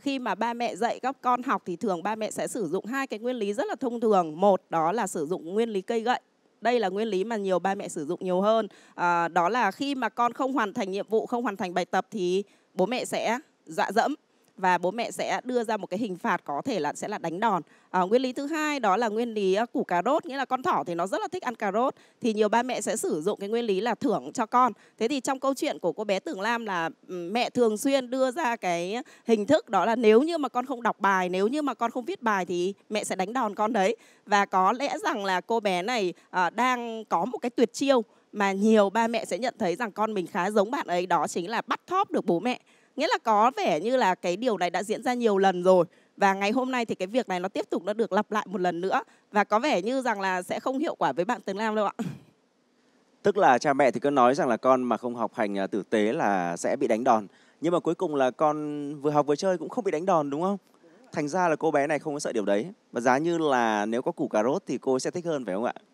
khi mà ba mẹ dạy các con học thì thường ba mẹ sẽ sử dụng hai cái nguyên lý rất là thông thường một đó là sử dụng nguyên lý cây gậy đây là nguyên lý mà nhiều ba mẹ sử dụng nhiều hơn à, đó là khi mà con không hoàn thành nhiệm vụ không hoàn thành bài tập thì bố mẹ sẽ dọa dẫm và bố mẹ sẽ đưa ra một cái hình phạt có thể là sẽ là đánh đòn. À, nguyên lý thứ hai đó là nguyên lý ờ, củ cà rốt, nghĩa là con thỏ thì nó rất là thích ăn cà rốt thì nhiều ba mẹ sẽ sử dụng cái nguyên lý là thưởng cho con. Thế thì trong câu chuyện của cô bé Tưởng Lam là mẹ thường xuyên đưa ra cái hình thức đó là nếu như mà con không đọc bài, nếu như mà con không viết bài thì mẹ sẽ đánh đòn con đấy. Và có lẽ rằng là cô bé này à, đang có một cái tuyệt chiêu mà nhiều ba mẹ sẽ nhận thấy rằng con mình khá giống bạn ấy đó chính là bắt thóp được bố mẹ nghĩa là có vẻ như là cái điều này đã diễn ra nhiều lần rồi và ngày hôm nay thì cái việc này nó tiếp tục nó được lặp lại một lần nữa và có vẻ như rằng là sẽ không hiệu quả với bạn Tấn Lam đâu ạ. Tức là cha mẹ thì cứ nói rằng là con mà không học hành à, tử tế là sẽ bị đánh đòn. Nhưng mà cuối cùng là con vừa học vừa chơi cũng không bị đánh đòn đúng không? Thành ra là cô bé này không có sợ điều đấy. Và giá như là nếu có củ cà rốt thì cô sẽ thích hơn phải không ạ?